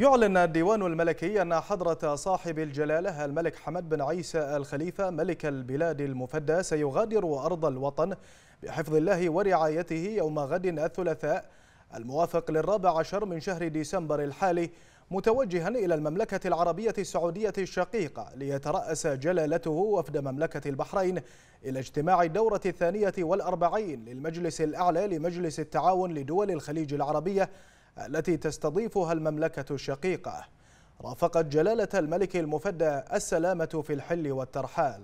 يعلن الديوان الملكي أن حضرة صاحب الجلالة الملك حمد بن عيسى الخليفة ملك البلاد المفدى سيغادر أرض الوطن بحفظ الله ورعايته يوم غد الثلاثاء الموافق للرابع عشر من شهر ديسمبر الحالي متوجها إلى المملكة العربية السعودية الشقيقة ليترأس جلالته وفد مملكة البحرين إلى اجتماع الدورة الثانية والأربعين للمجلس الأعلى لمجلس التعاون لدول الخليج العربية التي تستضيفها المملكة الشقيقة رافقت جلالة الملك المفدى السلامة في الحل والترحال